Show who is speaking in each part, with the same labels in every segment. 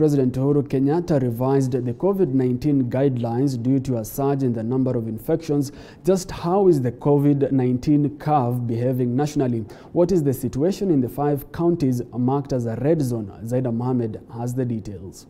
Speaker 1: President Uhuru Kenyatta revised the COVID-19 guidelines due to a surge in the number of infections. Just how is the COVID-19 curve behaving nationally? What is the situation in the five counties marked as a red zone? Zaida Mohammed has the details.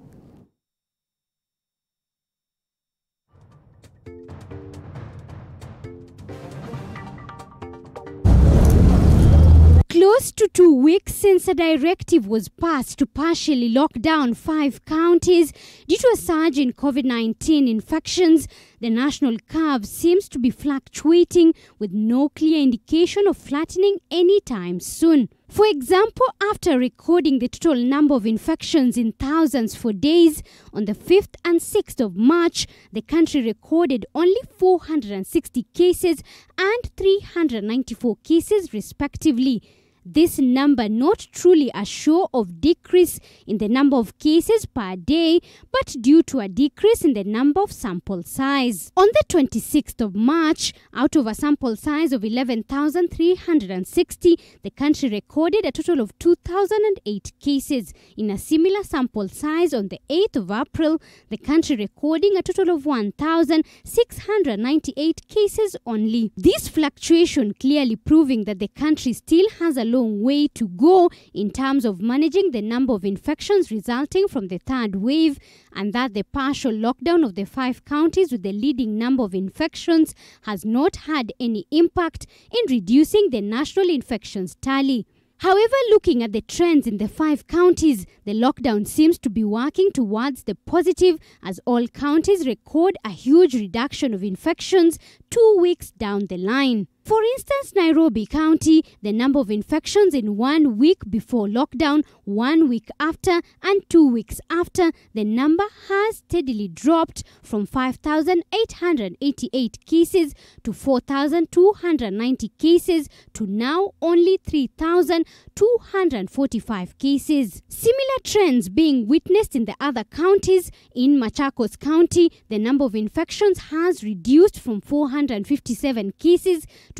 Speaker 1: close to two weeks since a directive was passed to partially lock down five counties due to a surge in COVID 19 infections, the national curve seems to be fluctuating with no clear indication of flattening anytime soon. For example, after recording the total number of infections in thousands for days, on the 5th and 6th of March, the country recorded only 460 cases and 394 cases respectively. This number not truly a show of decrease in the number of cases per day, but due to a decrease in the number of sample size. On the 26th of March, out of a sample size of 11,360, the country recorded a total of 2,008 cases. In a similar sample size on the 8th of April, the country recording a total of 1,698 cases only. This fluctuation clearly proving that the country still has a long way to go in terms of managing the number of infections resulting from the third wave, and that the partial lockdown of the five counties with the leading number of infections has not had any impact in reducing the national infections tally. However, looking at the trends in the five counties, the lockdown seems to be working towards the positive as all counties record a huge reduction of infections two weeks down the line. For instance, Nairobi County, the number of infections in one week before lockdown, one week after, and two weeks after, the number has steadily dropped from 5,888 cases to 4,290 cases to now only 3,245 cases. Similar trends being witnessed in the other counties. In Machakos County, the number of infections has reduced from 457 cases to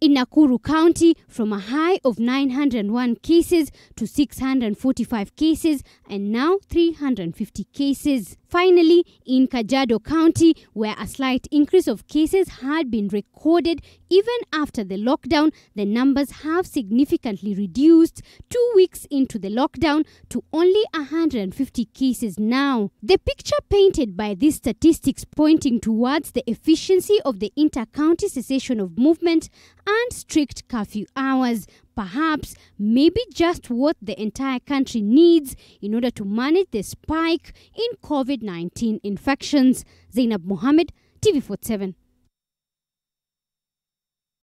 Speaker 1: in Nakuru County from a high of 901 cases to 645 cases and now 350 cases. Finally, in Kajado County, where a slight increase of cases had been recorded even after the lockdown, the numbers have significantly reduced two weeks into the lockdown to only 150 cases now. The picture painted by these statistics pointing towards the efficiency of the inter-county cessation of movement and strict curfew hours, perhaps maybe just what the entire country needs in order to manage the spike in COVID-19 infections. Zainab Mohammed, TV47.